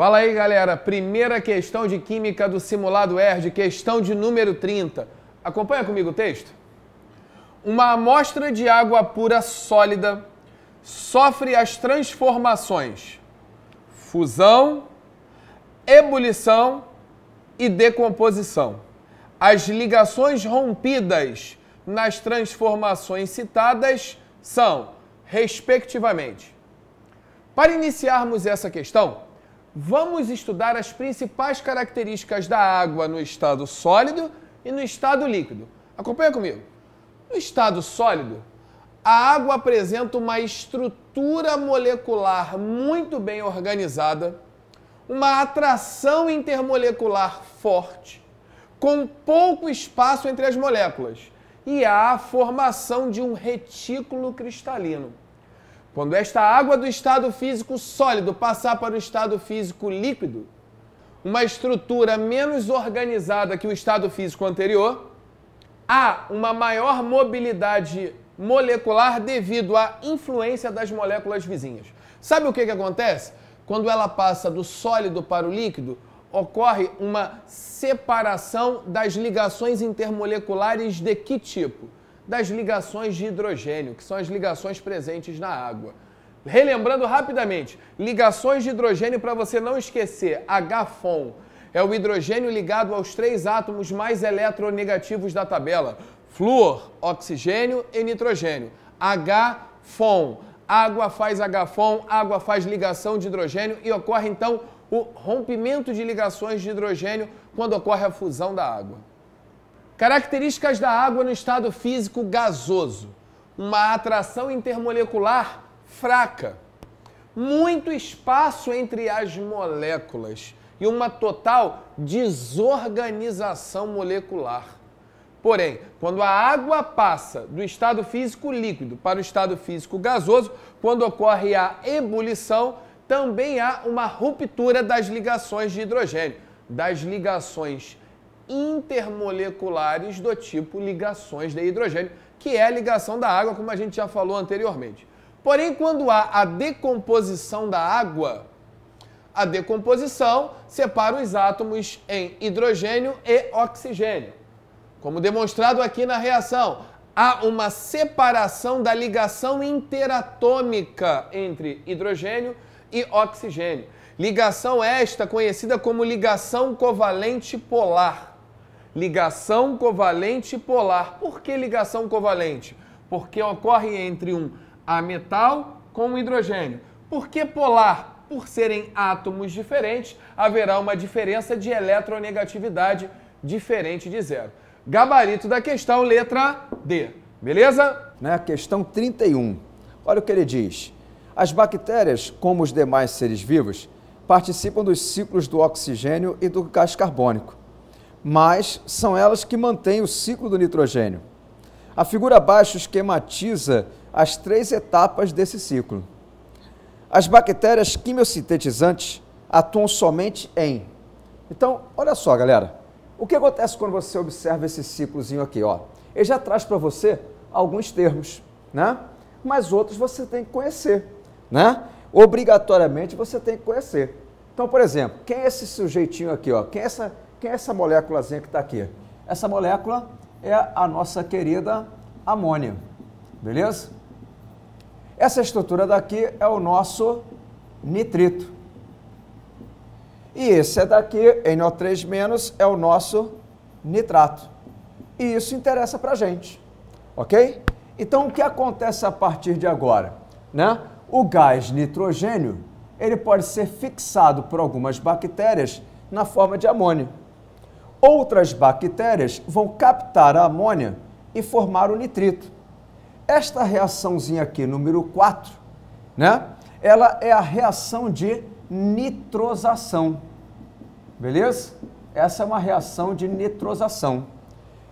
Fala aí, galera. Primeira questão de química do simulado ERD, questão de número 30. Acompanha comigo o texto. Uma amostra de água pura sólida sofre as transformações fusão, ebulição e decomposição. As ligações rompidas nas transformações citadas são, respectivamente. Para iniciarmos essa questão, Vamos estudar as principais características da água no estado sólido e no estado líquido. Acompanha comigo. No estado sólido, a água apresenta uma estrutura molecular muito bem organizada, uma atração intermolecular forte, com pouco espaço entre as moléculas, e há a formação de um retículo cristalino. Quando esta água do estado físico sólido passar para o estado físico líquido, uma estrutura menos organizada que o estado físico anterior, há uma maior mobilidade molecular devido à influência das moléculas vizinhas. Sabe o que, que acontece? Quando ela passa do sólido para o líquido, ocorre uma separação das ligações intermoleculares de que tipo? das ligações de hidrogênio, que são as ligações presentes na água. Relembrando rapidamente, ligações de hidrogênio para você não esquecer, HFON é o hidrogênio ligado aos três átomos mais eletronegativos da tabela: flúor, oxigênio e nitrogênio. HFON. Água faz HFON, água faz ligação de hidrogênio e ocorre então o rompimento de ligações de hidrogênio quando ocorre a fusão da água. Características da água no estado físico gasoso: uma atração intermolecular fraca, muito espaço entre as moléculas e uma total desorganização molecular. Porém, quando a água passa do estado físico líquido para o estado físico gasoso, quando ocorre a ebulição, também há uma ruptura das ligações de hidrogênio, das ligações intermoleculares do tipo ligações de hidrogênio, que é a ligação da água, como a gente já falou anteriormente. Porém, quando há a decomposição da água, a decomposição separa os átomos em hidrogênio e oxigênio. Como demonstrado aqui na reação, há uma separação da ligação interatômica entre hidrogênio e oxigênio. Ligação esta conhecida como ligação covalente polar ligação covalente polar. Por que ligação covalente? Porque ocorre entre um ametal com um hidrogênio. Por que polar? Por serem átomos diferentes, haverá uma diferença de eletronegatividade diferente de zero. Gabarito da questão, letra D. Beleza? Na né, questão 31. Olha o que ele diz. As bactérias, como os demais seres vivos, participam dos ciclos do oxigênio e do gás carbônico mas são elas que mantêm o ciclo do nitrogênio. A figura abaixo esquematiza as três etapas desse ciclo. As bactérias quimiosintetizantes atuam somente em. Então, olha só, galera. O que acontece quando você observa esse ciclozinho aqui? Ó? Ele já traz para você alguns termos, né? mas outros você tem que conhecer. Né? Obrigatoriamente você tem que conhecer. Então, por exemplo, quem é esse sujeitinho aqui? Ó? Quem é essa quem é essa moléculazinha que está aqui? Essa molécula é a nossa querida amônia, beleza? Essa estrutura daqui é o nosso nitrito. E esse é daqui, NO3-, é o nosso nitrato. E isso interessa para a gente, ok? Então, o que acontece a partir de agora? Né? O gás nitrogênio ele pode ser fixado por algumas bactérias na forma de amônio. Outras bactérias vão captar a amônia e formar o nitrito. Esta reaçãozinha aqui, número 4, né? Ela é a reação de nitrosação. Beleza? Essa é uma reação de nitrosação.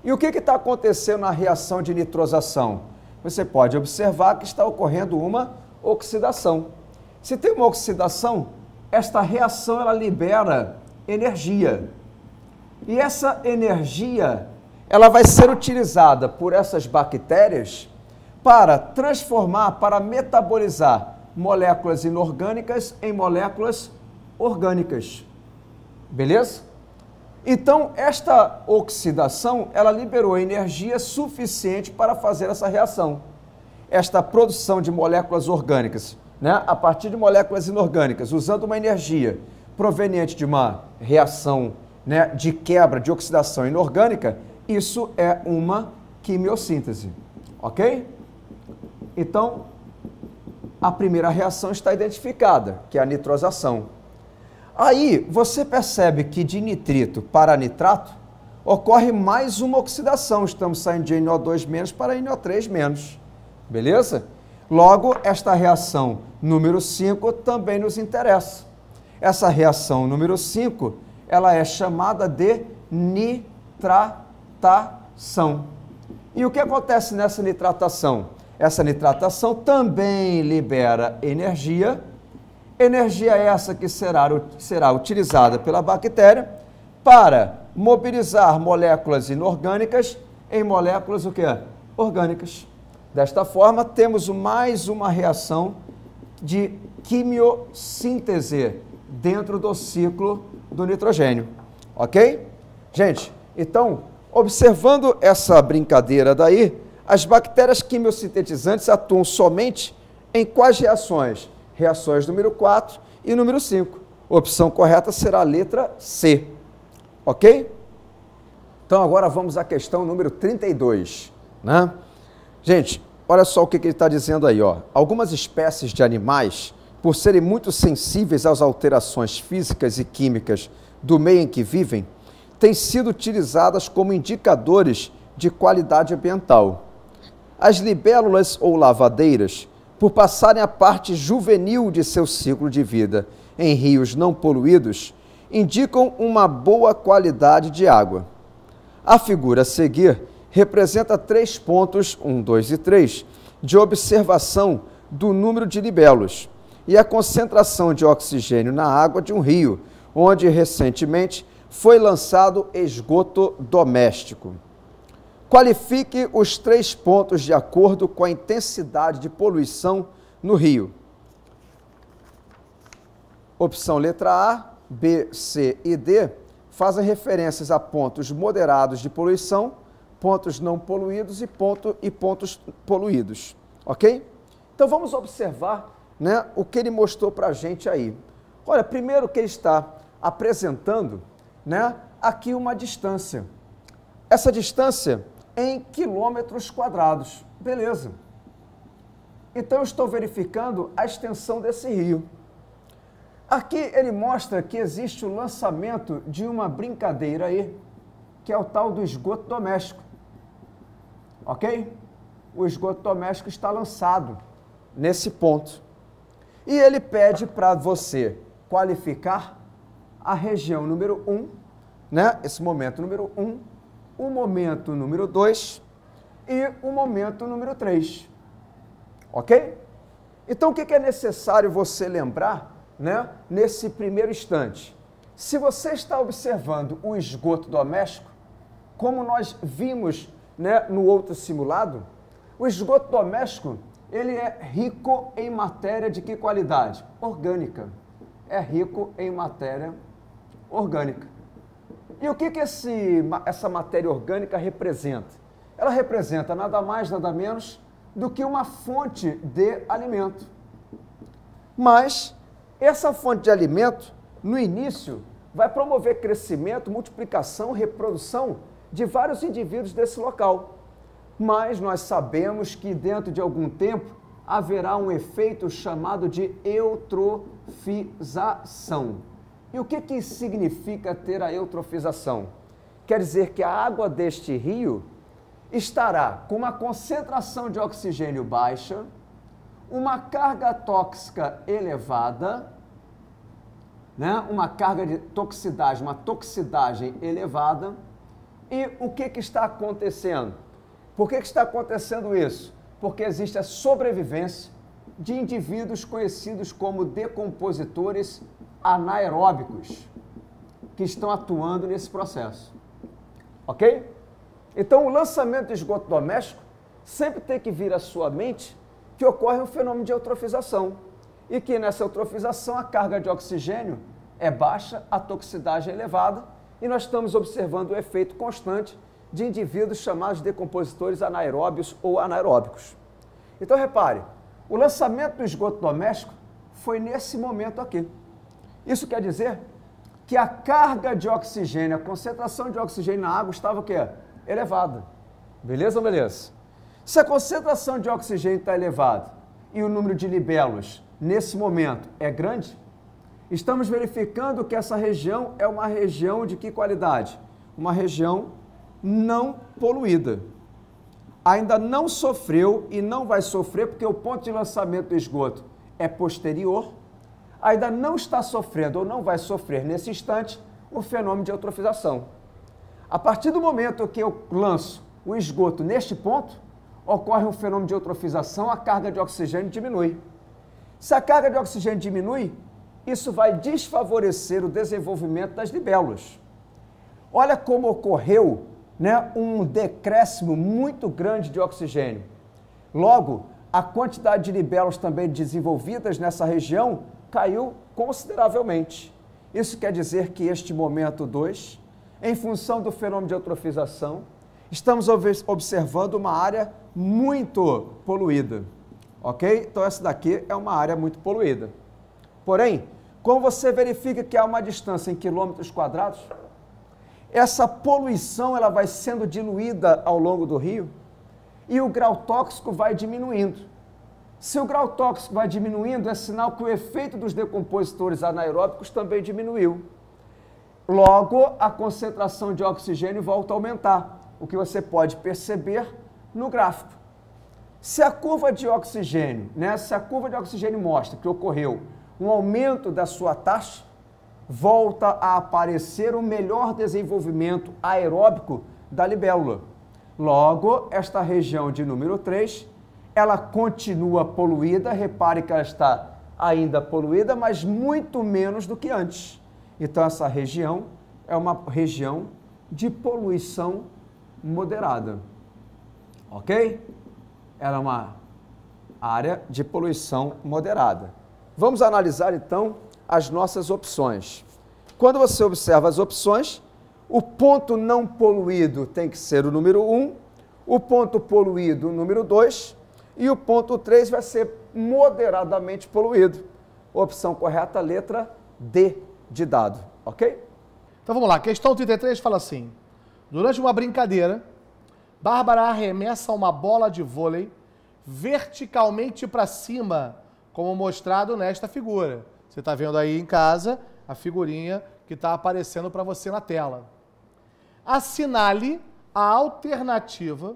E o que está acontecendo na reação de nitrosação? Você pode observar que está ocorrendo uma oxidação. Se tem uma oxidação, esta reação ela libera energia. E essa energia, ela vai ser utilizada por essas bactérias para transformar, para metabolizar moléculas inorgânicas em moléculas orgânicas. Beleza? Então, esta oxidação, ela liberou energia suficiente para fazer essa reação. Esta produção de moléculas orgânicas, né, a partir de moléculas inorgânicas, usando uma energia proveniente de uma reação né, de quebra de oxidação inorgânica, isso é uma quimiossíntese, ok? Então, a primeira reação está identificada, que é a nitrosação. Aí, você percebe que de nitrito para nitrato, ocorre mais uma oxidação. Estamos saindo de NO2- para NO3-. Beleza? Logo, esta reação número 5 também nos interessa. Essa reação número 5 ela é chamada de nitratação. E o que acontece nessa nitratação? Essa nitratação também libera energia, energia é essa que será, será utilizada pela bactéria para mobilizar moléculas inorgânicas em moléculas o que? orgânicas. Desta forma, temos mais uma reação de quimiossíntese dentro do ciclo do nitrogênio, ok? Gente, então, observando essa brincadeira daí, as bactérias quimiosintetizantes atuam somente em quais reações? Reações número 4 e número 5. A opção correta será a letra C, ok? Então agora vamos à questão número 32, né? Gente, olha só o que, que ele está dizendo aí, ó. Algumas espécies de animais por serem muito sensíveis às alterações físicas e químicas do meio em que vivem, têm sido utilizadas como indicadores de qualidade ambiental. As libélulas ou lavadeiras, por passarem a parte juvenil de seu ciclo de vida em rios não poluídos, indicam uma boa qualidade de água. A figura a seguir representa três pontos, 1, um, 2 e 3, de observação do número de libelos e a concentração de oxigênio na água de um rio, onde recentemente foi lançado esgoto doméstico. Qualifique os três pontos de acordo com a intensidade de poluição no rio. Opção letra A, B, C e D fazem referências a pontos moderados de poluição, pontos não poluídos e, ponto, e pontos poluídos. Ok? Então vamos observar né, o que ele mostrou para a gente aí. Olha, primeiro que ele está apresentando né, aqui uma distância. Essa distância em quilômetros quadrados. Beleza. Então eu estou verificando a extensão desse rio. Aqui ele mostra que existe o lançamento de uma brincadeira aí, que é o tal do esgoto doméstico. Ok? O esgoto doméstico está lançado nesse ponto. E ele pede para você qualificar a região número 1, um, né? esse momento número 1, um, o momento número 2 e o momento número 3. Ok? Então, o que é necessário você lembrar né, nesse primeiro instante? Se você está observando o esgoto doméstico, como nós vimos né, no outro simulado, o esgoto doméstico ele é rico em matéria de que qualidade? Orgânica. É rico em matéria orgânica. E o que, que esse, essa matéria orgânica representa? Ela representa nada mais, nada menos do que uma fonte de alimento. Mas essa fonte de alimento, no início, vai promover crescimento, multiplicação, reprodução de vários indivíduos desse local mas nós sabemos que dentro de algum tempo haverá um efeito chamado de eutrofização. E o que, que significa ter a eutrofização? Quer dizer que a água deste rio estará com uma concentração de oxigênio baixa, uma carga tóxica elevada, né? uma carga de toxicidade, uma toxicidade elevada. E o que, que está acontecendo? Por que, que está acontecendo isso? Porque existe a sobrevivência de indivíduos conhecidos como decompositores anaeróbicos que estão atuando nesse processo. Ok? Então, o lançamento de esgoto doméstico sempre tem que vir à sua mente que ocorre um fenômeno de eutrofização e que nessa eutrofização a carga de oxigênio é baixa, a toxicidade é elevada e nós estamos observando o efeito constante de indivíduos chamados de compositores anaeróbios ou anaeróbicos. Então repare, o lançamento do esgoto doméstico foi nesse momento aqui. Isso quer dizer que a carga de oxigênio, a concentração de oxigênio na água estava o quê? Elevada. Beleza ou beleza? Se a concentração de oxigênio está elevada e o número de libelos nesse momento é grande, estamos verificando que essa região é uma região de que qualidade? Uma região não poluída. Ainda não sofreu e não vai sofrer porque o ponto de lançamento do esgoto é posterior. Ainda não está sofrendo ou não vai sofrer nesse instante o fenômeno de eutrofização. A partir do momento que eu lanço o esgoto neste ponto, ocorre um fenômeno de eutrofização, a carga de oxigênio diminui. Se a carga de oxigênio diminui, isso vai desfavorecer o desenvolvimento das libélulas. Olha como ocorreu né, um decréscimo muito grande de oxigênio. Logo, a quantidade de libelos também desenvolvidas nessa região caiu consideravelmente. Isso quer dizer que este momento 2, em função do fenômeno de eutrofização, estamos observando uma área muito poluída. Ok? Então, essa daqui é uma área muito poluída. Porém, como você verifica que há uma distância em quilômetros quadrados, essa poluição ela vai sendo diluída ao longo do rio e o grau tóxico vai diminuindo. Se o grau tóxico vai diminuindo, é sinal que o efeito dos decompositores anaeróbicos também diminuiu. Logo, a concentração de oxigênio volta a aumentar, o que você pode perceber no gráfico. Se a curva de oxigênio, né, se a curva de oxigênio mostra que ocorreu um aumento da sua taxa, volta a aparecer o melhor desenvolvimento aeróbico da libélula. Logo, esta região de número 3, ela continua poluída, repare que ela está ainda poluída, mas muito menos do que antes. Então, essa região é uma região de poluição moderada. Ok? Ela é uma área de poluição moderada. Vamos analisar então as nossas opções. Quando você observa as opções, o ponto não poluído tem que ser o número 1, um, o ponto poluído, o número 2, e o ponto 3 vai ser moderadamente poluído. Opção correta, letra D de dado, ok? Então vamos lá, questão 33 fala assim: durante uma brincadeira, Bárbara arremessa uma bola de vôlei verticalmente para cima, como mostrado nesta figura. Você está vendo aí em casa a figurinha que está aparecendo para você na tela. Assinale a alternativa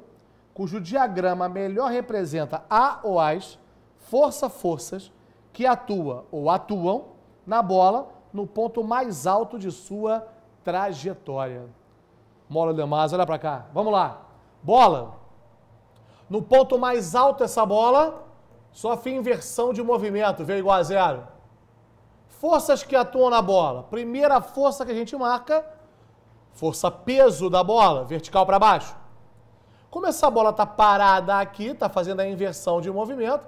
cujo diagrama melhor representa a ou as força-forças que atua ou atuam na bola no ponto mais alto de sua trajetória. Mola demais, olha para cá. Vamos lá. Bola. No ponto mais alto essa bola, sofre inversão de movimento, V igual a zero forças que atuam na bola. Primeira força que a gente marca, força peso da bola, vertical para baixo. Como essa bola está parada aqui, está fazendo a inversão de movimento,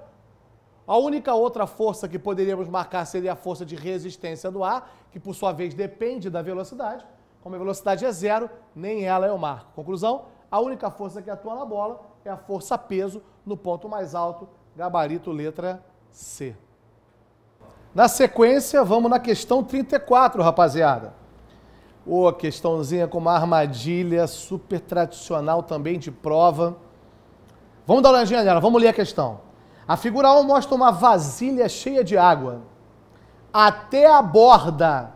a única outra força que poderíamos marcar seria a força de resistência do ar, que por sua vez depende da velocidade. Como a velocidade é zero, nem ela eu marco. Conclusão? A única força que atua na bola é a força peso no ponto mais alto, gabarito letra C. Na sequência, vamos na questão 34, rapaziada. Ô, oh, questãozinha com uma armadilha super tradicional também de prova. Vamos dar uma olhadinha nela, vamos ler a questão. A figura 1 mostra uma vasilha cheia de água. Até a borda.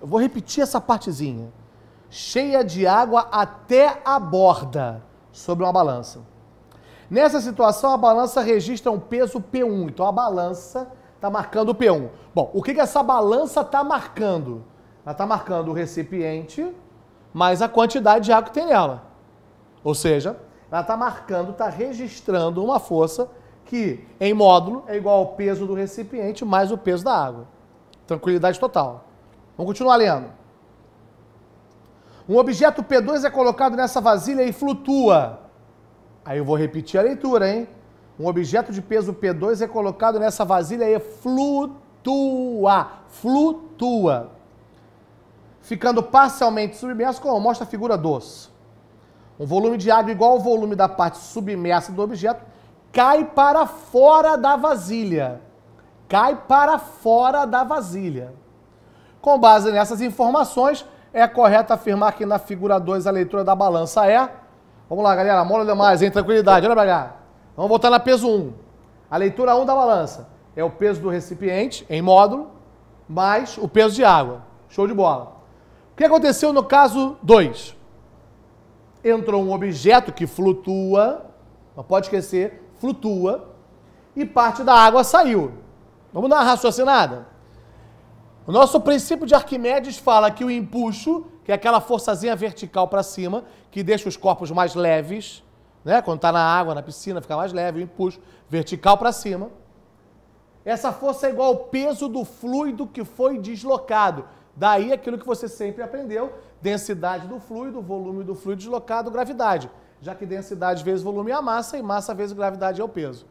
Eu vou repetir essa partezinha. Cheia de água até a borda, sobre uma balança. Nessa situação, a balança registra um peso P1. Então a balança Está marcando o P1. Bom, o que, que essa balança está marcando? Ela está marcando o recipiente mais a quantidade de água que tem nela. Ou seja, ela está marcando, está registrando uma força que em módulo é igual ao peso do recipiente mais o peso da água. Tranquilidade total. Vamos continuar lendo. Um objeto P2 é colocado nessa vasilha e flutua. Aí eu vou repetir a leitura, hein? Um objeto de peso P2 é colocado nessa vasilha e flutua. Flutua. Ficando parcialmente submerso, como mostra a figura 2. Um volume de água igual ao volume da parte submersa do objeto cai para fora da vasilha. Cai para fora da vasilha. Com base nessas informações, é correto afirmar que na figura 2 a leitura da balança é. Vamos lá, galera, mola demais, hein? Tranquilidade, olha pra cá. Vamos voltar na peso 1. A leitura 1 da balança é o peso do recipiente em módulo mais o peso de água. Show de bola. O que aconteceu no caso 2? Entrou um objeto que flutua, não pode esquecer, flutua, e parte da água saiu. Vamos dar uma raciocinada? O nosso princípio de Arquimedes fala que o empuxo, que é aquela forçazinha vertical para cima, que deixa os corpos mais leves, né? Quando está na água, na piscina, fica mais leve, o empuxo vertical para cima. Essa força é igual ao peso do fluido que foi deslocado. Daí aquilo que você sempre aprendeu, densidade do fluido, volume do fluido deslocado, gravidade. Já que densidade vezes volume é a massa e massa vezes gravidade é o peso.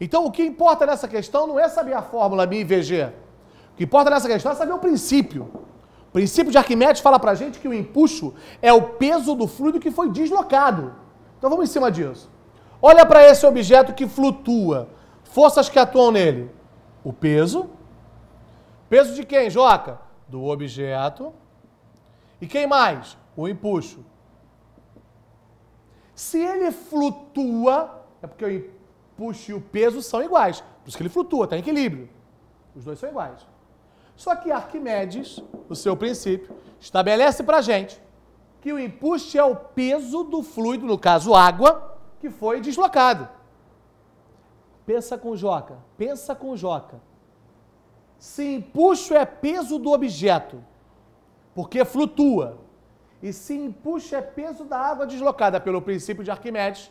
Então o que importa nessa questão não é saber a fórmula Mi e Vg. O que importa nessa questão é saber o princípio. O princípio de Arquimedes fala pra gente que o empuxo é o peso do fluido que foi deslocado. Então vamos em cima disso. Olha para esse objeto que flutua. Forças que atuam nele. O peso. Peso de quem, Joca? Do objeto. E quem mais? O empuxo. Se ele flutua, é porque o empuxo e o peso são iguais. Por isso que ele flutua, está em equilíbrio. Os dois são iguais. Só que Arquimedes, no seu princípio, estabelece para a gente que o empuxo é o peso do fluido, no caso água, que foi deslocado. Pensa com Joca, pensa com Joca. Se empuxo é peso do objeto, porque flutua, e se empuxo é peso da água deslocada pelo princípio de Arquimedes,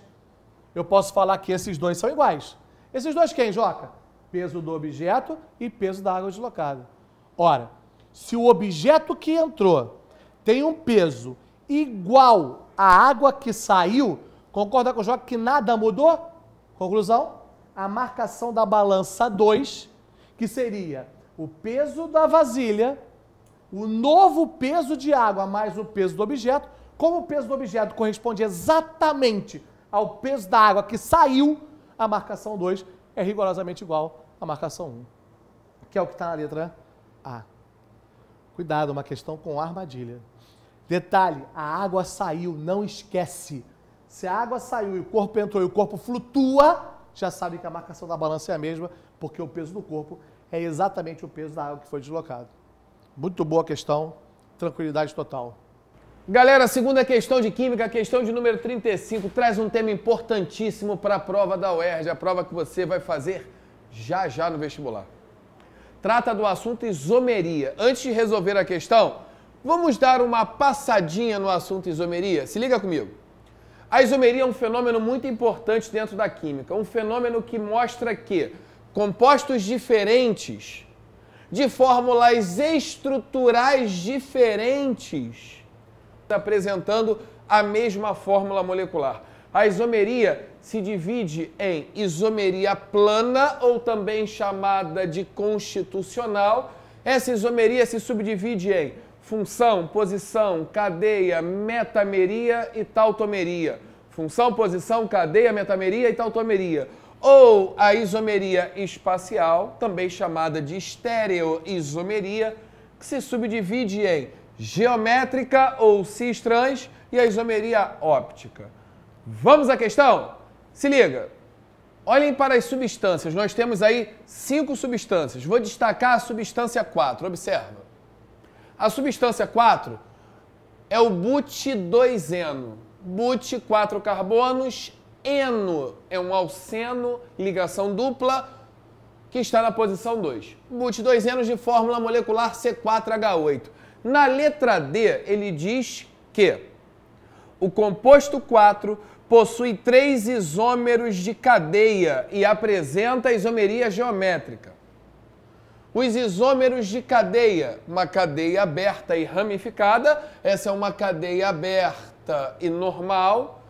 eu posso falar que esses dois são iguais. Esses dois quem, Joca? Peso do objeto e peso da água deslocada. Ora, se o objeto que entrou tem um peso igual à água que saiu, concorda com o Jó que nada mudou? Conclusão? A marcação da balança 2, que seria o peso da vasilha, o novo peso de água mais o peso do objeto, como o peso do objeto corresponde exatamente ao peso da água que saiu, a marcação 2 é rigorosamente igual à marcação 1, um, que é o que está na letra A. Cuidado, uma questão com armadilha. Detalhe: a água saiu, não esquece. Se a água saiu e o corpo entrou e o corpo flutua, já sabe que a marcação da balança é a mesma, porque o peso do corpo é exatamente o peso da água que foi deslocado. Muito boa questão, tranquilidade total. Galera, segunda questão de química, questão de número 35, traz um tema importantíssimo para a prova da UERJ, a prova que você vai fazer já já no vestibular. Trata do assunto isomeria. Antes de resolver a questão, Vamos dar uma passadinha no assunto isomeria? Se liga comigo. A isomeria é um fenômeno muito importante dentro da química, um fenômeno que mostra que compostos diferentes, de fórmulas estruturais diferentes, apresentando a mesma fórmula molecular. A isomeria se divide em isomeria plana, ou também chamada de constitucional. Essa isomeria se subdivide em Função, posição, cadeia, metameria e tautomeria. Função, posição, cadeia, metameria e tautomeria. Ou a isomeria espacial, também chamada de estereoisomeria, que se subdivide em geométrica ou cis-trans e a isomeria óptica. Vamos à questão? Se liga! Olhem para as substâncias. Nós temos aí cinco substâncias. Vou destacar a substância 4. Observa. A substância 4 é o but-2-eno. But, 4 carbonos, eno é um alceno, ligação dupla, que está na posição 2. but 2 eno de fórmula molecular C4H8. Na letra D, ele diz que o composto 4 possui três isômeros de cadeia e apresenta isomeria geométrica. Os isômeros de cadeia, uma cadeia aberta e ramificada, essa é uma cadeia aberta e normal.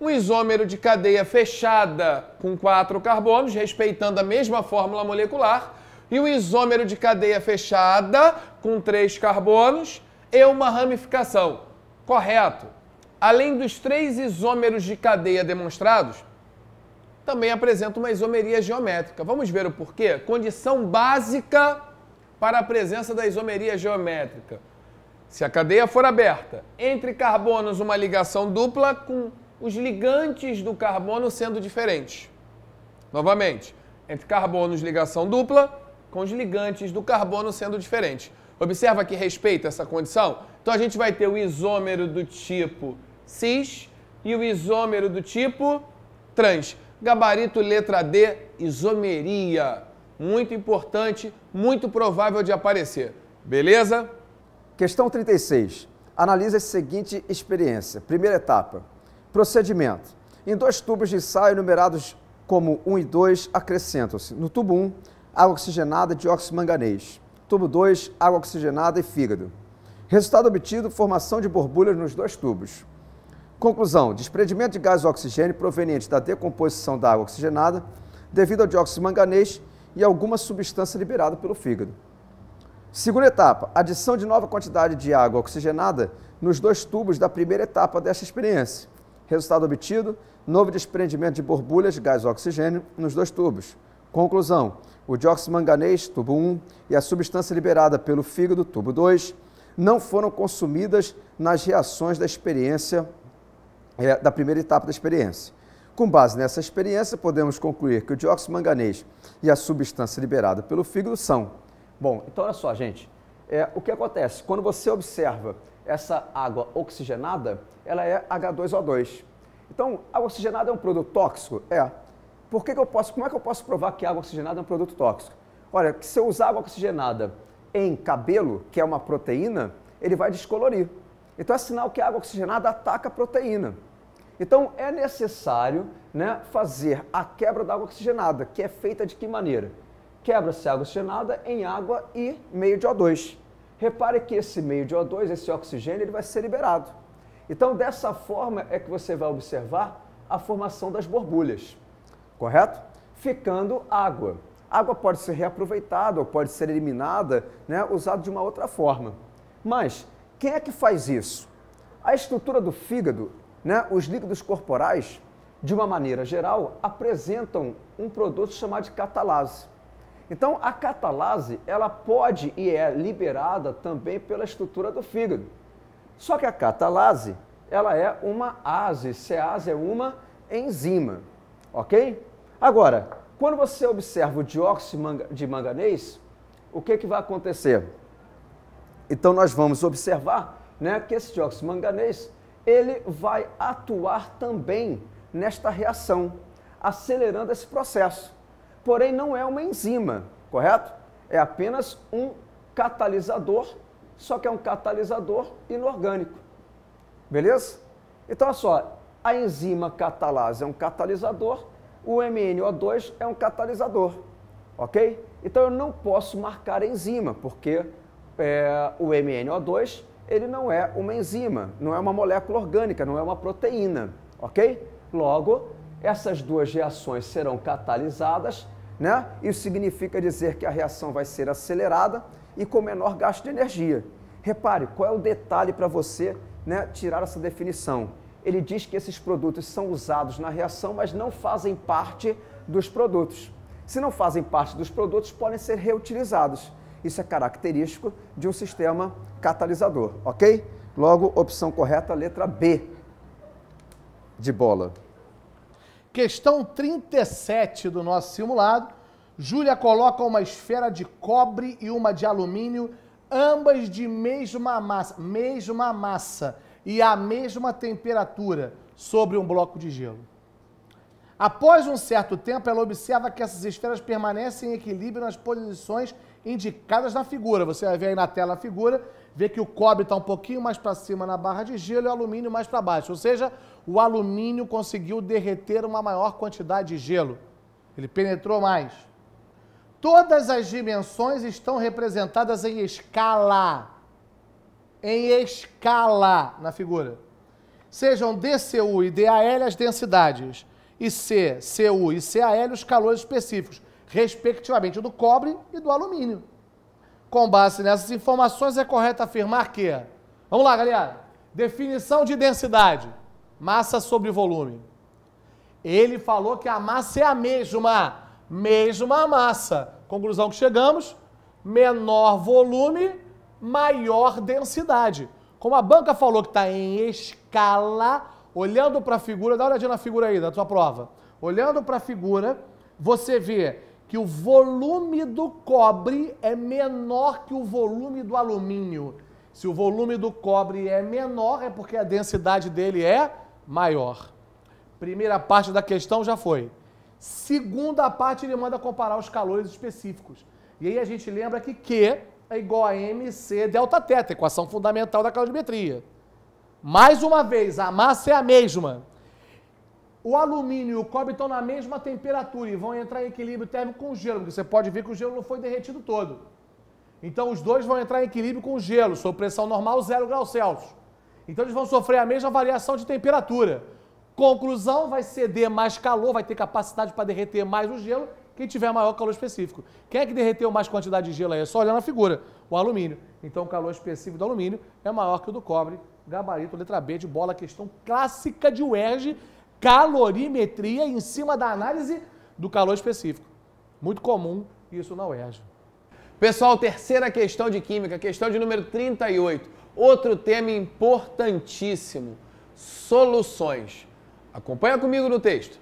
Um isômero de cadeia fechada com quatro carbonos, respeitando a mesma fórmula molecular. E um isômero de cadeia fechada com três carbonos e uma ramificação. Correto. Além dos três isômeros de cadeia demonstrados, também apresenta uma isomeria geométrica. Vamos ver o porquê? Condição básica para a presença da isomeria geométrica. Se a cadeia for aberta, entre carbonos uma ligação dupla com os ligantes do carbono sendo diferentes. Novamente, entre carbonos ligação dupla com os ligantes do carbono sendo diferentes. Observa que respeita essa condição? Então a gente vai ter o isômero do tipo cis e o isômero do tipo trans. Gabarito letra D, isomeria. Muito importante, muito provável de aparecer. Beleza? Questão 36. Analisa a seguinte experiência. Primeira etapa. Procedimento. Em dois tubos de ensaio numerados como 1 e 2, acrescentam-se. No tubo 1, água oxigenada de dióxido manganês. Tubo 2, água oxigenada e fígado. Resultado obtido, formação de borbulhas nos dois tubos. Conclusão: desprendimento de gás oxigênio proveniente da decomposição da água oxigenada devido ao dióxido de manganês e alguma substância liberada pelo fígado. Segunda etapa: adição de nova quantidade de água oxigenada nos dois tubos da primeira etapa desta experiência. Resultado obtido: novo desprendimento de borbulhas de gás oxigênio nos dois tubos. Conclusão: o dióxido de manganês, tubo 1, e a substância liberada pelo fígado, tubo 2, não foram consumidas nas reações da experiência é, da primeira etapa da experiência. Com base nessa experiência, podemos concluir que o dióxido de manganês e a substância liberada pelo fígado são. Bom, então olha só, gente. É, o que acontece? Quando você observa essa água oxigenada, ela é H2O2. Então, água oxigenada é um produto tóxico? É. Por que, que eu posso, como é que eu posso provar que água oxigenada é um produto tóxico? Olha, se eu usar água oxigenada em cabelo, que é uma proteína, ele vai descolorir. Então é sinal que a água oxigenada ataca a proteína. Então é necessário né, fazer a quebra da água oxigenada, que é feita de que maneira? Quebra-se a água oxigenada em água e meio de O2. Repare que esse meio de O2, esse oxigênio, ele vai ser liberado. Então dessa forma é que você vai observar a formação das borbulhas, correto? Ficando água. água pode ser reaproveitada ou pode ser eliminada, né, usada de uma outra forma. Mas quem é que faz isso? A estrutura do fígado né? Os líquidos corporais, de uma maneira geral, apresentam um produto chamado de catalase. Então, a catalase, ela pode e é liberada também pela estrutura do fígado. Só que a catalase, ela é uma ase, cease é uma enzima, ok? Agora, quando você observa o dióxido de manganês, o que, que vai acontecer? Então, nós vamos observar né, que esse dióxido de manganês ele vai atuar também nesta reação, acelerando esse processo. Porém, não é uma enzima, correto? É apenas um catalisador, só que é um catalisador inorgânico. Beleza? Então, olha só, a enzima catalase é um catalisador, o MNO2 é um catalisador, ok? Então, eu não posso marcar a enzima, porque é, o MNO2 ele não é uma enzima, não é uma molécula orgânica, não é uma proteína, ok? Logo, essas duas reações serão catalisadas, né? Isso significa dizer que a reação vai ser acelerada e com menor gasto de energia. Repare, qual é o detalhe para você né, tirar essa definição? Ele diz que esses produtos são usados na reação, mas não fazem parte dos produtos. Se não fazem parte dos produtos, podem ser reutilizados. Isso é característico de um sistema catalisador, ok? Logo, opção correta, letra B de bola. Questão 37 do nosso simulado. Júlia coloca uma esfera de cobre e uma de alumínio, ambas de mesma massa, mesma massa e a mesma temperatura, sobre um bloco de gelo. Após um certo tempo, ela observa que essas esferas permanecem em equilíbrio nas posições indicadas na figura. Você vai ver aí na tela a figura, vê que o cobre está um pouquinho mais para cima na barra de gelo e o alumínio mais para baixo. Ou seja, o alumínio conseguiu derreter uma maior quantidade de gelo. Ele penetrou mais. Todas as dimensões estão representadas em escala. Em escala na figura. Sejam DCU e DAL as densidades, e C, CU e CAL os calores específicos respectivamente do cobre e do alumínio. Com base nessas informações, é correto afirmar que. Vamos lá, galera. Definição de densidade: massa sobre volume. Ele falou que a massa é a mesma, mesma massa. Conclusão que chegamos: menor volume, maior densidade. Como a banca falou que está em escala, olhando para a figura, dá uma olhadinha na figura aí da tua prova. Olhando para a figura, você vê que o volume do cobre é menor que o volume do alumínio. Se o volume do cobre é menor, é porque a densidade dele é maior. Primeira parte da questão já foi. Segunda parte, ele manda comparar os calores específicos. E aí a gente lembra que Q é igual a MC delta θ, equação fundamental da calorimetria. Mais uma vez, a massa é a mesma o alumínio e o cobre estão na mesma temperatura e vão entrar em equilíbrio térmico com o gelo, porque você pode ver que o gelo não foi derretido todo. Então os dois vão entrar em equilíbrio com o gelo, sob pressão normal, 0 graus Celsius. Então eles vão sofrer a mesma variação de temperatura. Conclusão, vai ceder mais calor, vai ter capacidade para derreter mais o gelo, quem tiver maior calor específico. Quem é que derreteu mais quantidade de gelo aí? É só olhar na figura, o alumínio. Então o calor específico do alumínio é maior que o do cobre. Gabarito, letra B de bola, questão clássica de UERJ, calorimetria em cima da análise do calor específico. Muito comum isso na UERJ. Pessoal, terceira questão de química, questão de número 38. Outro tema importantíssimo: soluções. Acompanha comigo no texto.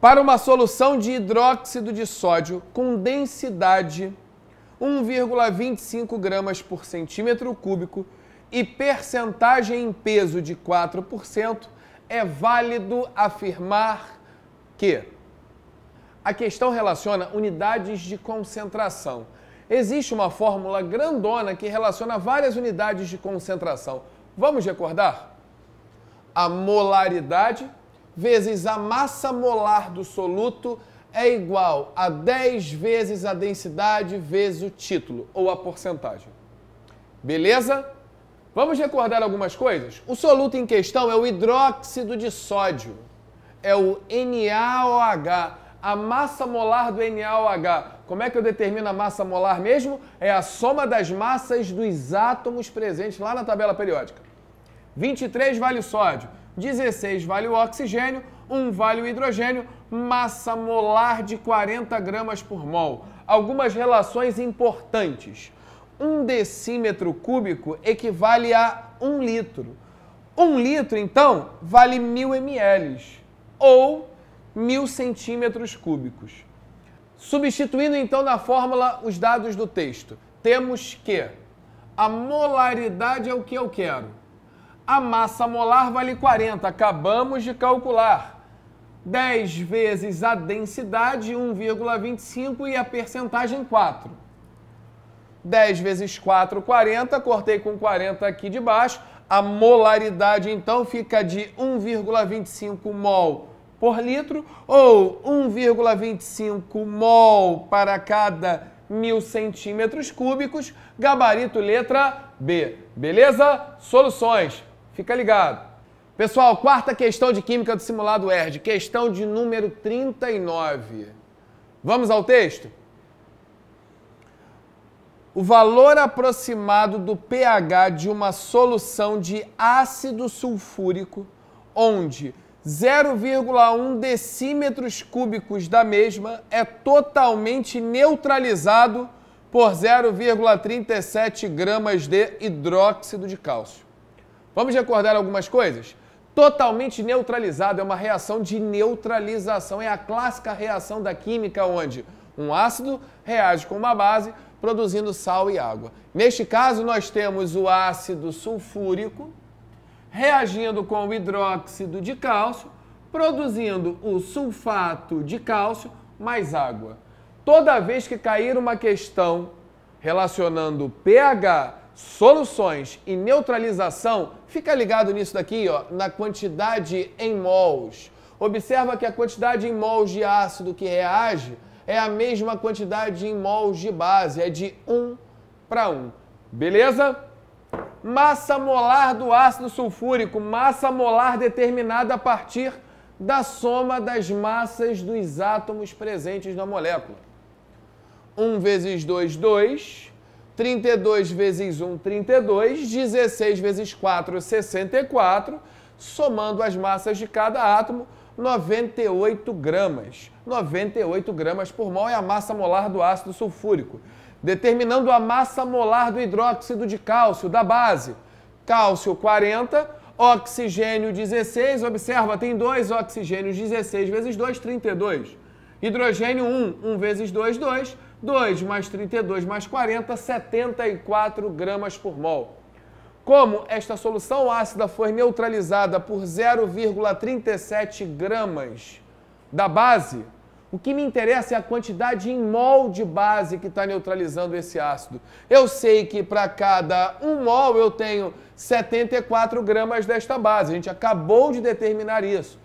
Para uma solução de hidróxido de sódio com densidade 1,25 gramas por centímetro cúbico e percentagem em peso de 4%, é válido afirmar que a questão relaciona unidades de concentração. Existe uma fórmula grandona que relaciona várias unidades de concentração. Vamos recordar? A molaridade vezes a massa molar do soluto é igual a 10 vezes a densidade vezes o título ou a porcentagem. Beleza? Vamos recordar algumas coisas? O soluto em questão é o hidróxido de sódio, é o NaOH, a massa molar do NaOH. Como é que eu determino a massa molar mesmo? É a soma das massas dos átomos presentes lá na tabela periódica. 23 vale o sódio, 16 vale o oxigênio, 1 vale o hidrogênio, massa molar de 40 gramas por mol. Algumas relações importantes um decímetro cúbico equivale a um litro. Um litro, então, vale mil ml ou mil centímetros cúbicos. Substituindo, então, na fórmula os dados do texto, temos que a molaridade é o que eu quero. A massa molar vale 40, acabamos de calcular. 10 vezes a densidade, 1,25, e a percentagem, 4. 10 vezes 4, 40. Cortei com 40 aqui de baixo. A molaridade, então, fica de 1,25 mol por litro ou 1,25 mol para cada mil centímetros cúbicos. Gabarito letra B. Beleza? Soluções. Fica ligado. Pessoal, quarta questão de Química do Simulado ERD. Questão de número 39. Vamos ao texto? o valor aproximado do pH de uma solução de ácido sulfúrico, onde 0,1 decímetros cúbicos da mesma é totalmente neutralizado por 0,37 gramas de hidróxido de cálcio. Vamos recordar algumas coisas? Totalmente neutralizado é uma reação de neutralização, é a clássica reação da química onde um ácido reage com uma base produzindo sal e água. Neste caso, nós temos o ácido sulfúrico reagindo com o hidróxido de cálcio, produzindo o sulfato de cálcio mais água. Toda vez que cair uma questão relacionando pH, soluções e neutralização, fica ligado nisso daqui, ó, na quantidade em mols. Observa que a quantidade em mols de ácido que reage é a mesma quantidade em mols de base, é de 1 para 1. Beleza? Massa molar do ácido sulfúrico, massa molar determinada a partir da soma das massas dos átomos presentes na molécula. 1 vezes 2, 2. 32 vezes 1, 32. 16 vezes 4, 64. Somando as massas de cada átomo, 98 gramas. 98 gramas por mol é a massa molar do ácido sulfúrico. Determinando a massa molar do hidróxido de cálcio, da base. Cálcio 40, oxigênio 16, observa, tem dois oxigênios, 16 vezes 2, 32. Hidrogênio 1, 1 vezes 2, 2. 2 mais 32 mais 40, 74 gramas por mol. Como esta solução ácida foi neutralizada por 0,37 gramas da base, o que me interessa é a quantidade em mol de base que está neutralizando esse ácido. Eu sei que para cada 1 mol eu tenho 74 gramas desta base. A gente acabou de determinar isso.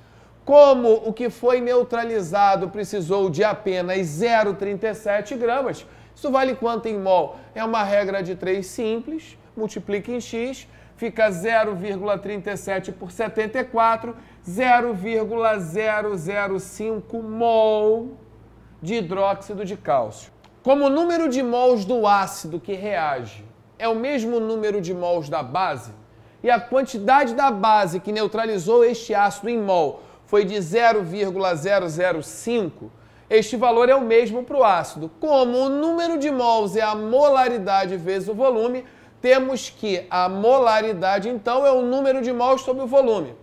Como o que foi neutralizado precisou de apenas 0,37 gramas, isso vale quanto em mol? É uma regra de três simples multiplica em x, fica 0,37 por 74, 0,005 mol de hidróxido de cálcio. Como o número de mols do ácido que reage é o mesmo número de mols da base, e a quantidade da base que neutralizou este ácido em mol foi de 0,005, este valor é o mesmo para o ácido. Como o número de mols é a molaridade vezes o volume, temos que a molaridade, então, é o número de mols sobre o volume.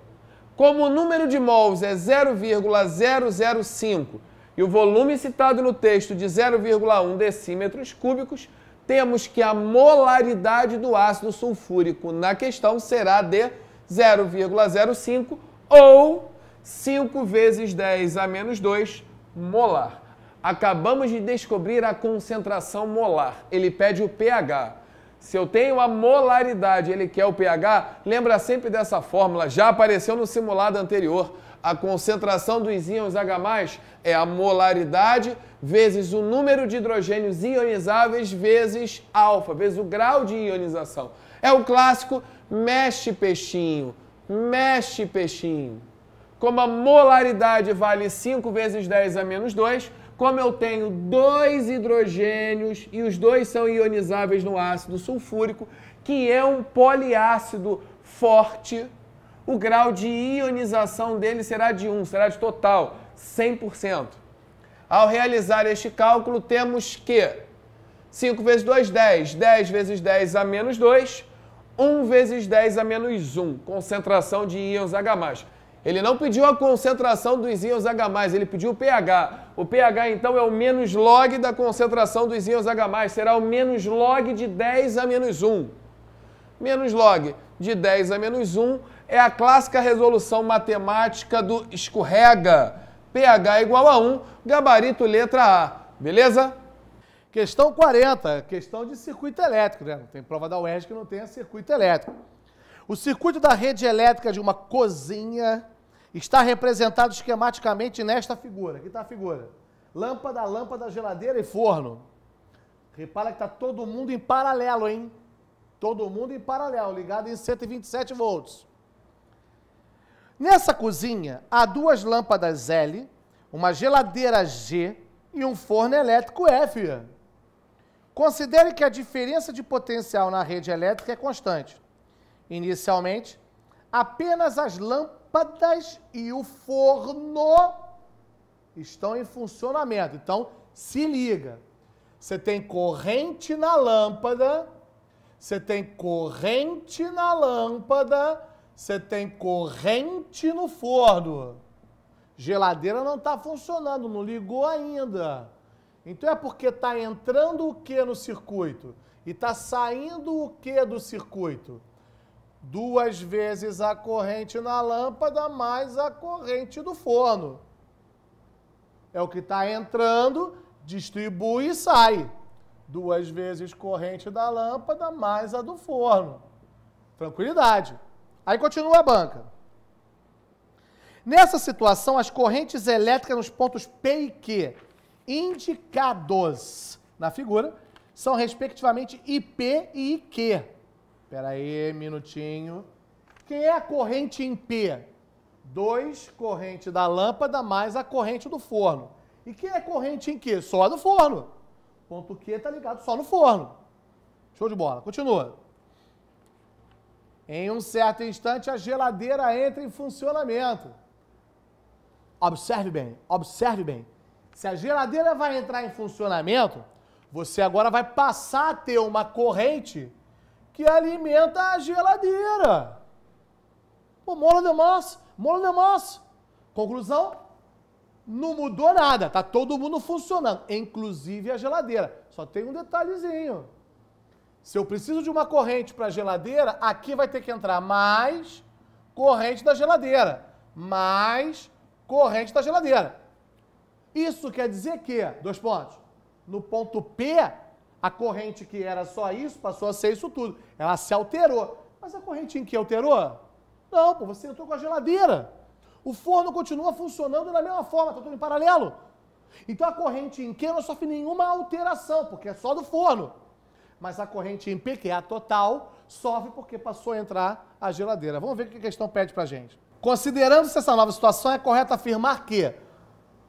Como o número de mols é 0,005 e o volume citado no texto de 0,1 decímetros cúbicos, temos que a molaridade do ácido sulfúrico na questão será de 0,05 ou 5 vezes 10 a menos 2 molar. Acabamos de descobrir a concentração molar. Ele pede o pH. Se eu tenho a molaridade, ele quer o pH, lembra sempre dessa fórmula, já apareceu no simulado anterior. A concentração dos íons H+, é a molaridade vezes o número de hidrogênios ionizáveis vezes alfa, vezes o grau de ionização. É o clássico mexe peixinho, mexe peixinho. Como a molaridade vale 5 vezes 10 a menos 2, como eu tenho dois hidrogênios e os dois são ionizáveis no ácido sulfúrico, que é um poliácido forte, o grau de ionização dele será de 1, será de total, 100%. Ao realizar este cálculo, temos que 5 vezes 2, 10. 10 vezes 10 a menos 2. 1 vezes 10 a menos 1. Concentração de íons H+. Ele não pediu a concentração dos íons H+, ele pediu o pH. O pH, então, é o menos log da concentração dos íons H+, será o menos log de 10 a menos 1. Menos log de 10 a menos 1 é a clássica resolução matemática do escorrega. pH é igual a 1, gabarito letra A. Beleza? Questão 40, questão de circuito elétrico, né? Não tem prova da UERJ que não tenha circuito elétrico. O circuito da rede elétrica de uma cozinha está representado esquematicamente nesta figura. Aqui está a figura. Lâmpada, lâmpada, geladeira e forno. Repara que está todo mundo em paralelo, hein? Todo mundo em paralelo, ligado em 127 volts. Nessa cozinha, há duas lâmpadas L, uma geladeira G e um forno elétrico F. Considere que a diferença de potencial na rede elétrica é constante. Inicialmente, apenas as lâmpadas lâmpadas e o forno estão em funcionamento. Então, se liga. Você tem corrente na lâmpada, você tem corrente na lâmpada, você tem corrente no forno. Geladeira não está funcionando, não ligou ainda. Então é porque está entrando o que no circuito? E está saindo o que do circuito? duas vezes a corrente na lâmpada mais a corrente do forno. É o que está entrando, distribui e sai. Duas vezes corrente da lâmpada mais a do forno. Tranquilidade. Aí continua a banca. Nessa situação, as correntes elétricas nos pontos P e Q, indicados na figura, são respectivamente IP e IQ Espera aí, minutinho. Quem é a corrente em P? 2 corrente da lâmpada mais a corrente do forno. E quem é corrente em Q? Só a do forno. Ponto Q está ligado só no forno. Show de bola. Continua. Em um certo instante, a geladeira entra em funcionamento. Observe bem, observe bem. Se a geladeira vai entrar em funcionamento, você agora vai passar a ter uma corrente que alimenta a geladeira. O mola de massa, mola de massa. Conclusão? Não mudou nada, tá todo mundo funcionando, inclusive a geladeira. Só tem um detalhezinho. Se eu preciso de uma corrente para a geladeira, aqui vai ter que entrar mais corrente da geladeira, mais corrente da geladeira. Isso quer dizer que, dois pontos, no ponto P a corrente que era só isso passou a ser isso tudo. Ela se alterou. Mas a corrente em que alterou? Não, pô, você entrou com a geladeira. O forno continua funcionando da mesma forma, está tudo em paralelo. Então a corrente em que não sofre nenhuma alteração, porque é só do forno. Mas a corrente em P, que é a total, sofre porque passou a entrar a geladeira. Vamos ver o que a questão pede para gente. Considerando-se essa nova situação, é correto afirmar que...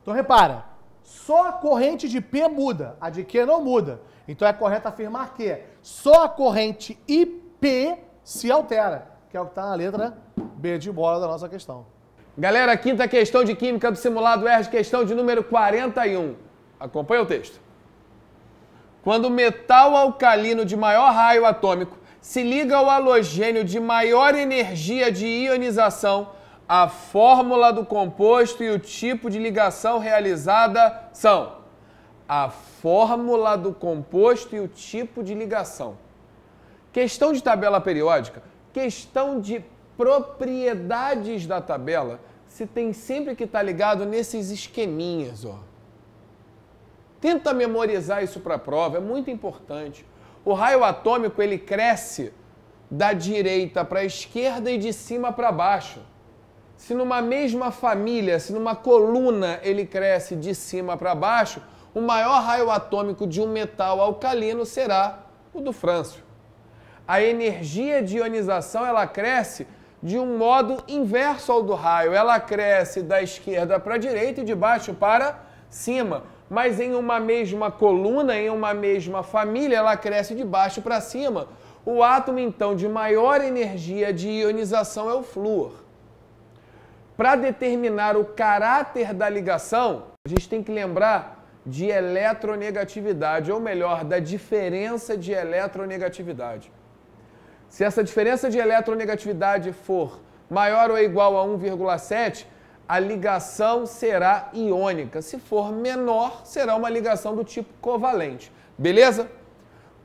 Então repara, só a corrente de P muda, a de Q não muda. Então é correto afirmar que só a corrente IP se altera, que é o que está na letra B de bola da nossa questão. Galera, quinta questão de Química do Simulado ERG, questão de número 41. Acompanha o texto. Quando o metal alcalino de maior raio atômico se liga ao halogênio de maior energia de ionização, a fórmula do composto e o tipo de ligação realizada são a fórmula do composto e o tipo de ligação. Questão de tabela periódica, questão de propriedades da tabela, se tem sempre que estar tá ligado nesses esqueminhas, ó. Tenta memorizar isso para a prova, é muito importante. O raio atômico, ele cresce da direita para a esquerda e de cima para baixo. Se numa mesma família, se numa coluna ele cresce de cima para baixo, o maior raio atômico de um metal alcalino será o do frâncio. A energia de ionização ela cresce de um modo inverso ao do raio. Ela cresce da esquerda para a direita e de baixo para cima. Mas em uma mesma coluna, em uma mesma família, ela cresce de baixo para cima. O átomo, então, de maior energia de ionização é o flúor. Para determinar o caráter da ligação, a gente tem que lembrar de eletronegatividade, ou melhor, da diferença de eletronegatividade. Se essa diferença de eletronegatividade for maior ou igual a 1,7, a ligação será iônica. Se for menor, será uma ligação do tipo covalente. Beleza?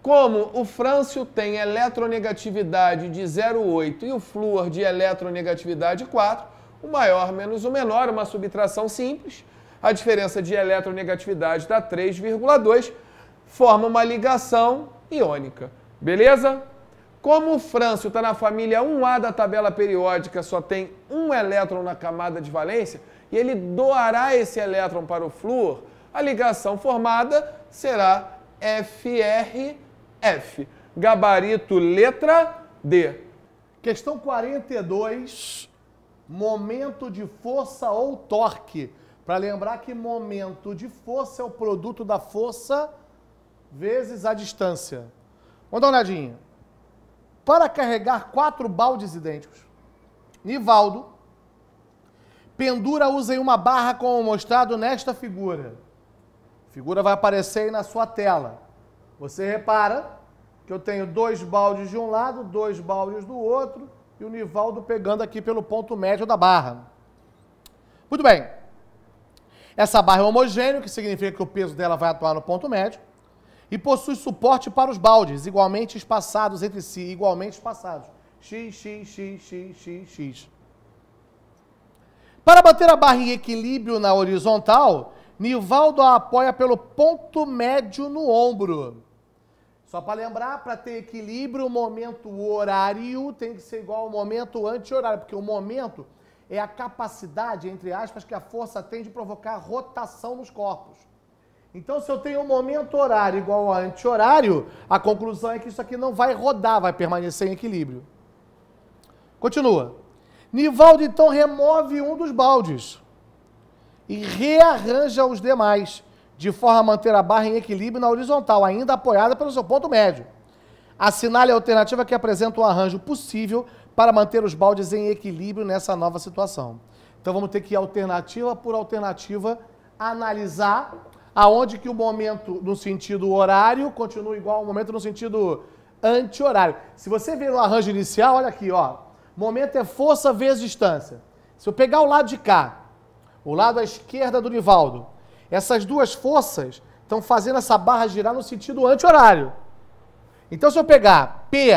Como o frâncio tem eletronegatividade de 0,8 e o flúor de eletronegatividade 4, o maior menos o menor, uma subtração simples, a diferença de eletronegatividade dá 3,2, forma uma ligação iônica. Beleza? Como o frâncio está na família 1A da tabela periódica, só tem um elétron na camada de valência, e ele doará esse elétron para o flúor, a ligação formada será FRF. Gabarito letra D. Questão 42, momento de força ou torque para lembrar que momento de força é o produto da força vezes a distância. Vamos dar uma olhadinha. Para carregar quatro baldes idênticos, Nivaldo pendura usa em uma barra como mostrado nesta figura. A figura vai aparecer aí na sua tela. Você repara que eu tenho dois baldes de um lado, dois baldes do outro e o Nivaldo pegando aqui pelo ponto médio da barra. Muito bem. Essa barra é homogênea, que significa que o peso dela vai atuar no ponto médio, e possui suporte para os baldes, igualmente espaçados entre si, igualmente espaçados. X, X, X, X, X, X. Para bater a barra em equilíbrio na horizontal, Nivaldo a apoia pelo ponto médio no ombro. Só para lembrar, para ter equilíbrio, o momento horário tem que ser igual ao momento anti-horário, porque o momento é a capacidade, entre aspas, que a força tem de provocar rotação nos corpos. Então, se eu tenho um momento horário igual a anti-horário, a conclusão é que isso aqui não vai rodar, vai permanecer em equilíbrio. Continua. Nivaldo então remove um dos baldes e rearranja os demais, de forma a manter a barra em equilíbrio na horizontal, ainda apoiada pelo seu ponto médio. Assinale a alternativa é que apresenta um arranjo possível para manter os baldes em equilíbrio nessa nova situação. Então vamos ter que ir alternativa por alternativa analisar aonde que o momento no sentido horário continua igual ao momento no sentido anti-horário. Se você ver no arranjo inicial, olha aqui, ó. Momento é força vezes distância. Se eu pegar o lado de cá, o lado à esquerda do Nivaldo, essas duas forças estão fazendo essa barra girar no sentido anti-horário. Então, se eu pegar P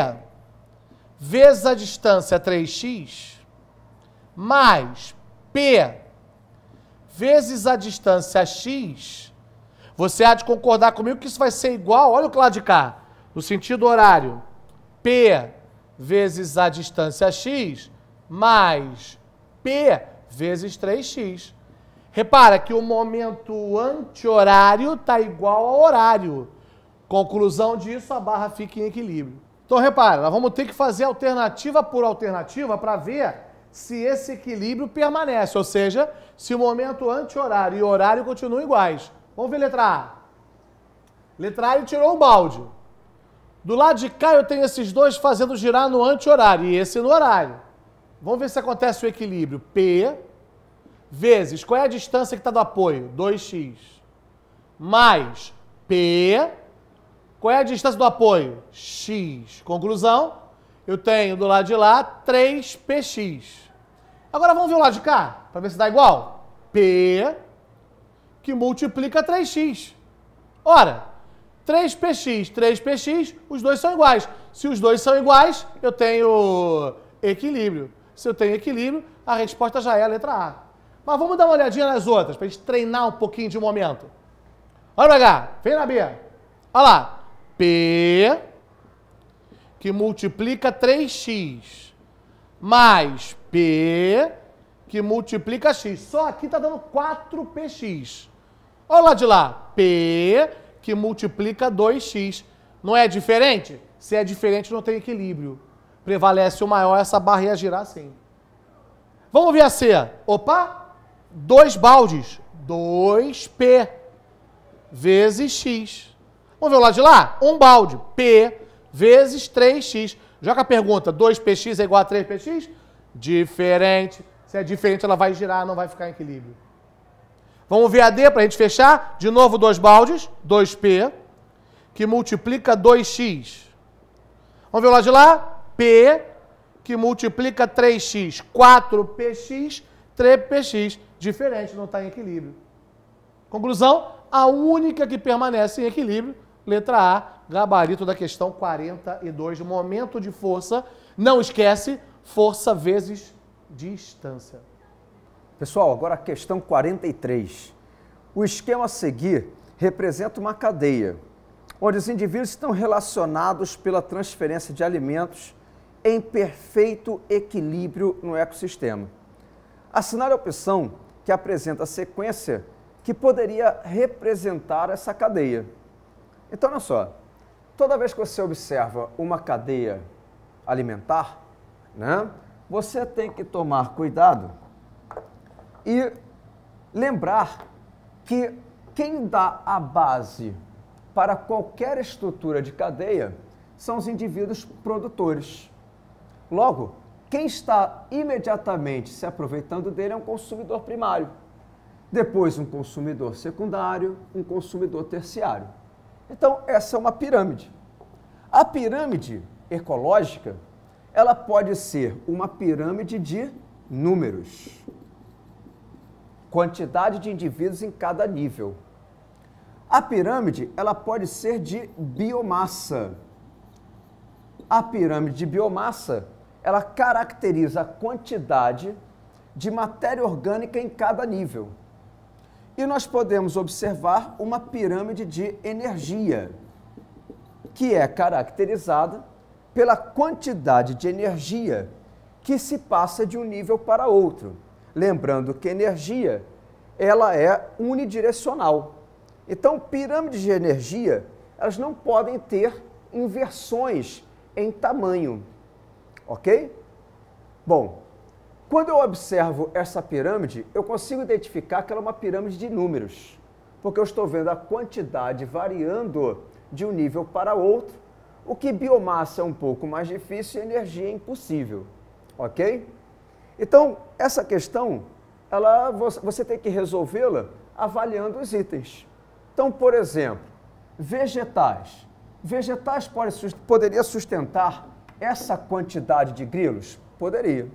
vezes a distância 3x mais P vezes a distância x, você há de concordar comigo que isso vai ser igual, olha o lado de cá, no sentido horário, P vezes a distância x mais P vezes 3x. Repara que o momento anti-horário está igual ao horário. Conclusão disso, a barra fica em equilíbrio. Então repara, nós vamos ter que fazer alternativa por alternativa para ver se esse equilíbrio permanece, ou seja, se o momento anti-horário e horário continuam iguais. Vamos ver letra A. Letra A ele tirou o balde. Do lado de cá eu tenho esses dois fazendo girar no anti-horário e esse no horário. Vamos ver se acontece o equilíbrio. P vezes, qual é a distância que está do apoio? 2x. Mais P qual é a distância do apoio? X. Conclusão, eu tenho do lado de lá 3px. Agora vamos ver o lado de cá, para ver se dá igual. P, que multiplica 3x. Ora, 3px, 3px, os dois são iguais. Se os dois são iguais, eu tenho equilíbrio. Se eu tenho equilíbrio, a resposta já é a letra A. Mas vamos dar uma olhadinha nas outras, para a gente treinar um pouquinho de momento. Olha pra cá, vem na B. Olha lá, P que multiplica 3x mais P que multiplica x. Só aqui está dando 4px. Olha lá de lá. P que multiplica 2x. Não é diferente? Se é diferente, não tem equilíbrio. Prevalece o maior, essa barreira girar assim. Vamos ver a C. Opa! Dois baldes. 2P vezes x. Vamos ver o lado de lá? Um balde. P vezes 3x. Joga a pergunta. 2px é igual a 3px? Diferente. Se é diferente, ela vai girar, não vai ficar em equilíbrio. Vamos ver a D para a gente fechar. De novo, dois baldes. 2p que multiplica 2x. Vamos ver o lado de lá? P que multiplica 3x. 4px, 3px. Diferente, não está em equilíbrio. Conclusão? A única que permanece em equilíbrio Letra A, gabarito da questão 42, momento de força. Não esquece, força vezes distância. Pessoal, agora a questão 43. O esquema a seguir representa uma cadeia, onde os indivíduos estão relacionados pela transferência de alimentos em perfeito equilíbrio no ecossistema. Assinale a opção que apresenta a sequência que poderia representar essa cadeia. Então, olha só, toda vez que você observa uma cadeia alimentar, né, você tem que tomar cuidado e lembrar que quem dá a base para qualquer estrutura de cadeia são os indivíduos produtores. Logo, quem está imediatamente se aproveitando dele é um consumidor primário, depois um consumidor secundário, um consumidor terciário. Então, essa é uma pirâmide. A pirâmide ecológica, ela pode ser uma pirâmide de números. Quantidade de indivíduos em cada nível. A pirâmide, ela pode ser de biomassa. A pirâmide de biomassa, ela caracteriza a quantidade de matéria orgânica em cada nível. E nós podemos observar uma pirâmide de energia, que é caracterizada pela quantidade de energia que se passa de um nível para outro. Lembrando que energia, ela é unidirecional. Então, pirâmides de energia, elas não podem ter inversões em tamanho, ok? Bom, quando eu observo essa pirâmide, eu consigo identificar que ela é uma pirâmide de números, porque eu estou vendo a quantidade variando de um nível para outro, o que biomassa é um pouco mais difícil e energia é impossível, ok? Então, essa questão, ela, você tem que resolvê-la avaliando os itens. Então, por exemplo, vegetais. Vegetais pode, poderia sustentar essa quantidade de grilos? Poderia.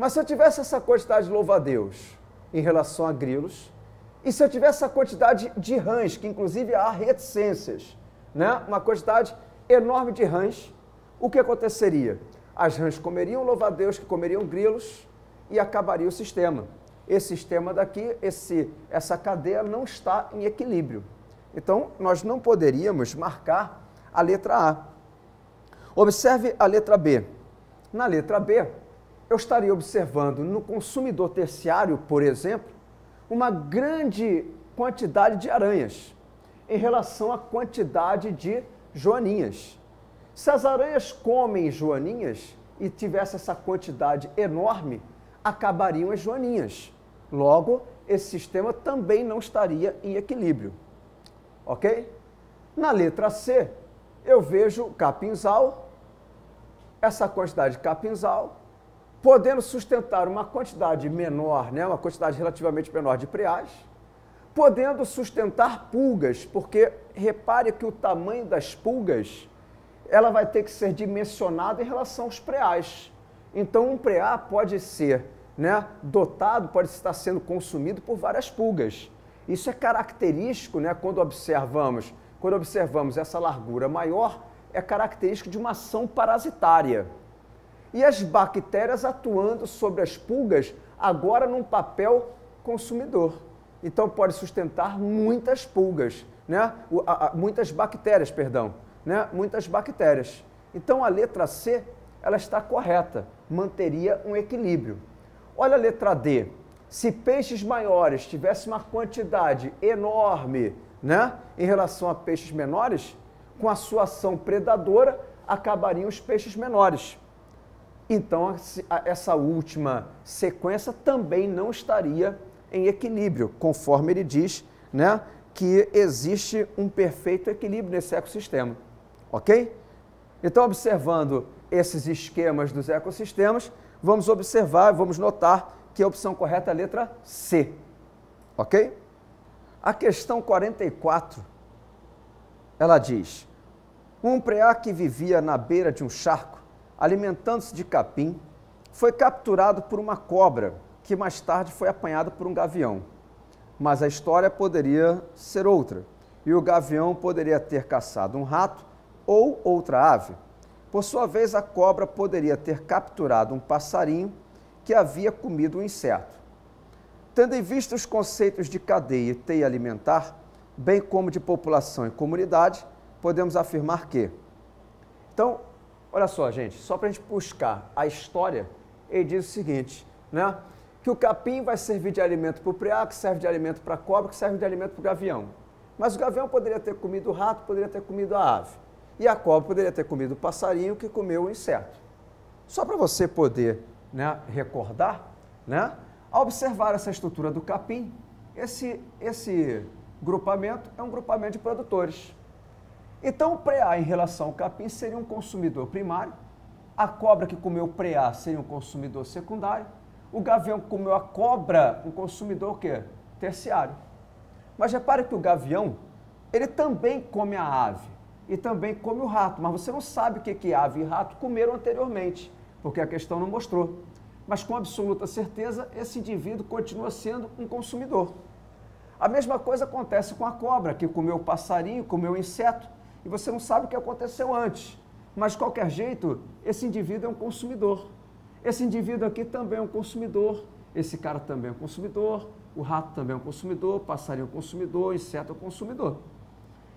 Mas se eu tivesse essa quantidade de louva-a-Deus em relação a grilos, e se eu tivesse essa quantidade de rãs, que inclusive há reticências, né? uma quantidade enorme de rãs, o que aconteceria? As rãs comeriam louva-a-Deus, que comeriam grilos, e acabaria o sistema. Esse sistema daqui, esse, essa cadeia não está em equilíbrio. Então, nós não poderíamos marcar a letra A. Observe a letra B. Na letra B, eu estaria observando no consumidor terciário, por exemplo, uma grande quantidade de aranhas em relação à quantidade de joaninhas. Se as aranhas comem joaninhas e tivesse essa quantidade enorme, acabariam as joaninhas. Logo, esse sistema também não estaria em equilíbrio. Ok? Na letra C, eu vejo capinzal, essa quantidade de capinzal podendo sustentar uma quantidade menor, né, uma quantidade relativamente menor de preais, podendo sustentar pulgas, porque repare que o tamanho das pulgas ela vai ter que ser dimensionada em relação aos preais. Então um preá pode ser né, dotado, pode estar sendo consumido por várias pulgas. Isso é característico, né, quando observamos, quando observamos essa largura maior, é característico de uma ação parasitária e as bactérias atuando sobre as pulgas agora num papel consumidor. Então pode sustentar muitas pulgas, né? muitas bactérias, perdão, né? muitas bactérias. Então a letra C ela está correta, manteria um equilíbrio. Olha a letra D. Se peixes maiores tivessem uma quantidade enorme né, em relação a peixes menores, com a sua ação predadora, acabariam os peixes menores então essa última sequência também não estaria em equilíbrio, conforme ele diz, né, que existe um perfeito equilíbrio nesse ecossistema, ok? Então, observando esses esquemas dos ecossistemas, vamos observar, vamos notar que a opção correta é a letra C, ok? A questão 44, ela diz, um preá que vivia na beira de um charco alimentando-se de capim, foi capturado por uma cobra, que mais tarde foi apanhada por um gavião. Mas a história poderia ser outra, e o gavião poderia ter caçado um rato ou outra ave. Por sua vez, a cobra poderia ter capturado um passarinho que havia comido um inseto. Tendo em vista os conceitos de cadeia e teia alimentar, bem como de população e comunidade, podemos afirmar que. Então, Olha só, gente, só para a gente buscar a história, ele diz o seguinte, né? Que o capim vai servir de alimento para o preá, que serve de alimento para a cobra, que serve de alimento para o gavião. Mas o gavião poderia ter comido o rato, poderia ter comido a ave. E a cobra poderia ter comido o passarinho que comeu o inseto. Só para você poder né, recordar, né? Ao observar essa estrutura do capim, esse, esse grupamento é um grupamento de produtores. Então, o pré-A em relação ao capim seria um consumidor primário, a cobra que comeu o pré-A seria um consumidor secundário, o gavião que comeu a cobra, um consumidor que terciário. Mas repare que o gavião, ele também come a ave e também come o rato, mas você não sabe o que, que ave e rato comeram anteriormente, porque a questão não mostrou. Mas com absoluta certeza, esse indivíduo continua sendo um consumidor. A mesma coisa acontece com a cobra, que comeu o passarinho, comeu o inseto, e você não sabe o que aconteceu antes. Mas, de qualquer jeito, esse indivíduo é um consumidor. Esse indivíduo aqui também é um consumidor. Esse cara também é um consumidor. O rato também é um consumidor. O passarinho é um consumidor. O inseto é um consumidor.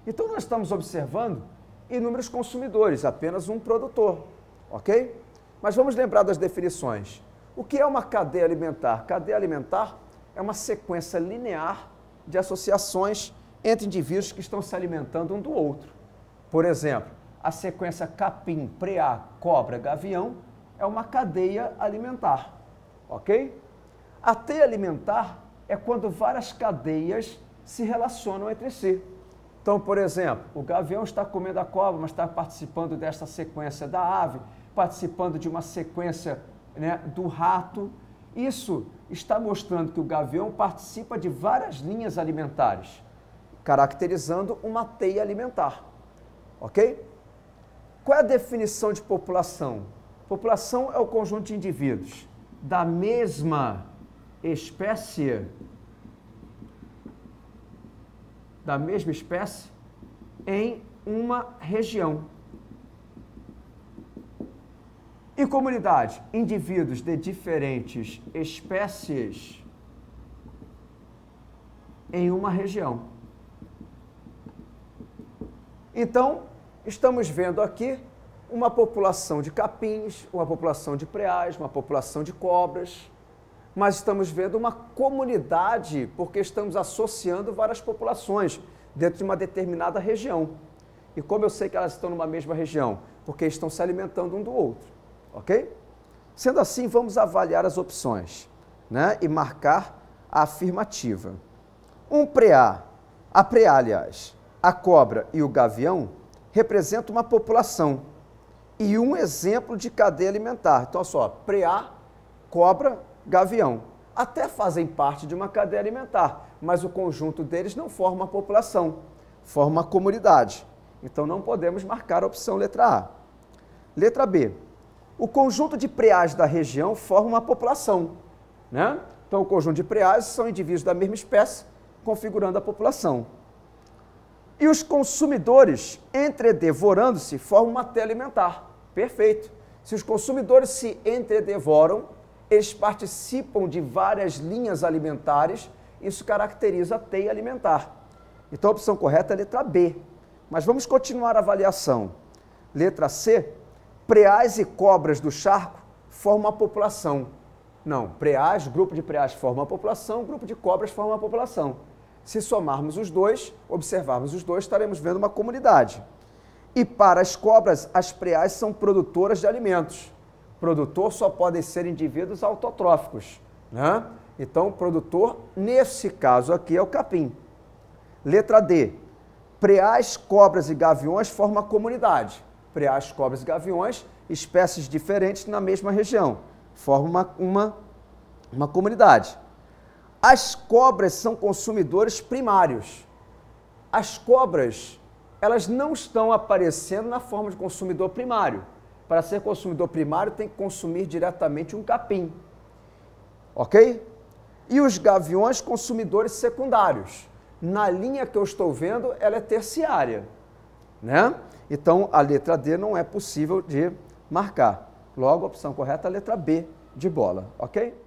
Então, nós estamos observando inúmeros consumidores, apenas um produtor. Ok? Mas vamos lembrar das definições. O que é uma cadeia alimentar? Cadeia alimentar é uma sequência linear de associações entre indivíduos que estão se alimentando um do outro. Por exemplo, a sequência capim, preá, cobra, gavião é uma cadeia alimentar, ok? A teia alimentar é quando várias cadeias se relacionam entre si. Então, por exemplo, o gavião está comendo a cobra, mas está participando desta sequência da ave, participando de uma sequência né, do rato. Isso está mostrando que o gavião participa de várias linhas alimentares, caracterizando uma teia alimentar. Ok? Qual é a definição de população? População é o conjunto de indivíduos da mesma espécie, da mesma espécie, em uma região. E comunidade? Indivíduos de diferentes espécies em uma região. Então, estamos vendo aqui uma população de capins, uma população de preais, uma população de cobras, mas estamos vendo uma comunidade, porque estamos associando várias populações dentro de uma determinada região. E como eu sei que elas estão numa mesma região? Porque estão se alimentando um do outro, ok? Sendo assim, vamos avaliar as opções né? e marcar a afirmativa. Um preá, a preá, aliás, a cobra e o gavião representa uma população e um exemplo de cadeia alimentar. Então, olha só, preá, cobra, gavião. Até fazem parte de uma cadeia alimentar, mas o conjunto deles não forma uma população, forma uma comunidade. Então, não podemos marcar a opção letra A. Letra B. O conjunto de preás da região forma uma população. Né? Então, o conjunto de preás são indivíduos da mesma espécie, configurando a população. E os consumidores, entredevorando-se, formam uma tela alimentar. Perfeito. Se os consumidores se entredevoram, eles participam de várias linhas alimentares, isso caracteriza a teia alimentar. Então a opção correta é a letra B. Mas vamos continuar a avaliação. Letra C, preás e cobras do charco formam a população. Não, preás, grupo de preás forma a população, grupo de cobras forma a população. Se somarmos os dois, observarmos os dois, estaremos vendo uma comunidade. E para as cobras, as preais são produtoras de alimentos. Produtor só podem ser indivíduos autotróficos. Né? Então, produtor, nesse caso aqui, é o capim. Letra D. Preais, cobras e gaviões formam comunidade. Preais, cobras e gaviões, espécies diferentes na mesma região. Formam uma, uma, uma comunidade. As cobras são consumidores primários. As cobras, elas não estão aparecendo na forma de consumidor primário. Para ser consumidor primário, tem que consumir diretamente um capim. Ok? E os gaviões, consumidores secundários. Na linha que eu estou vendo, ela é terciária. Né? Então, a letra D não é possível de marcar. Logo, a opção correta é a letra B de bola. Ok?